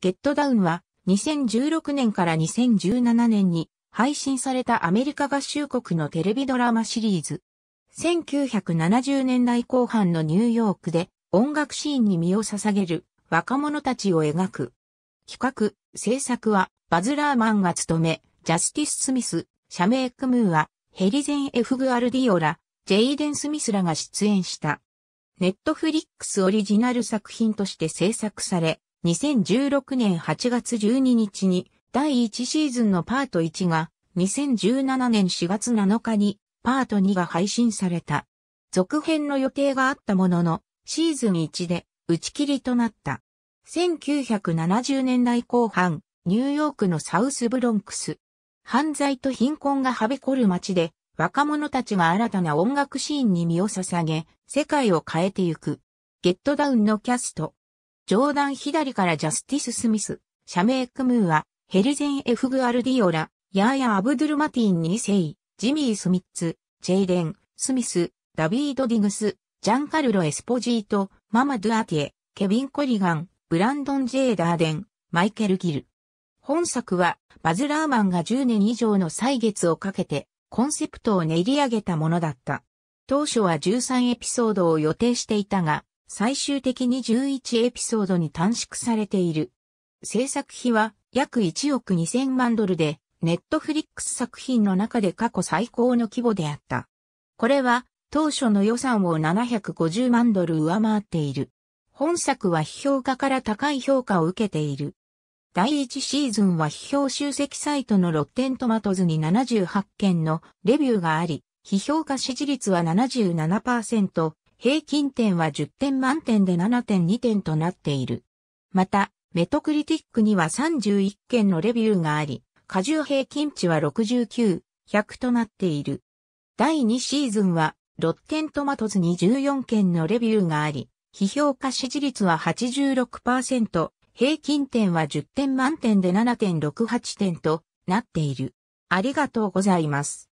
ゲットダウンは2016年から2017年に配信されたアメリカ合衆国のテレビドラマシリーズ。1970年代後半のニューヨークで音楽シーンに身を捧げる若者たちを描く。企画、制作はバズ・ラーマンが務め、ジャスティス・スミス、シャメイク・ムーア、ヘリゼン・エフ・グアルディオラ、ジェイデン・スミスらが出演した。ネットフリックスオリジナル作品として制作され、2016年8月12日に第1シーズンのパート1が2017年4月7日にパート2が配信された。続編の予定があったもののシーズン1で打ち切りとなった。1970年代後半、ニューヨークのサウスブロンクス。犯罪と貧困がはびこる街で若者たちが新たな音楽シーンに身を捧げ世界を変えてゆく。ゲットダウンのキャスト。ジョーダン左からジャスティス・スミス、シャメイク・ムーア、ヘルゼン・エフグ・アルディオラ、ヤーヤ・アブドゥル・マティン2世、ジミー・スミッツ、ジェイデン、スミス、ダビード・ディグス、ジャンカルロ・エスポジート、ママ・ドゥアティエ、ケビン・コリガン、ブランドン・ジェーダーデン、マイケル・ギル。本作は、バズ・ラーマンが10年以上の歳月をかけて、コンセプトを練り上げたものだった。当初は13エピソードを予定していたが、最終的に11エピソードに短縮されている。制作費は約1億2000万ドルで、ネットフリックス作品の中で過去最高の規模であった。これは当初の予算を750万ドル上回っている。本作は批評家から高い評価を受けている。第1シーズンは批評集積サイトのロッテントマトズに78件のレビューがあり、批評家支持率は77%、平均点は10点満点で7.2点となっている。また、メトクリティックには31件のレビューがあり、過重平均値は69、100となっている。第2シーズンは、ロッテントマトズに14件のレビューがあり、批評価支持率は86%、平均点は10点満点で7.68点となっている。ありがとうございます。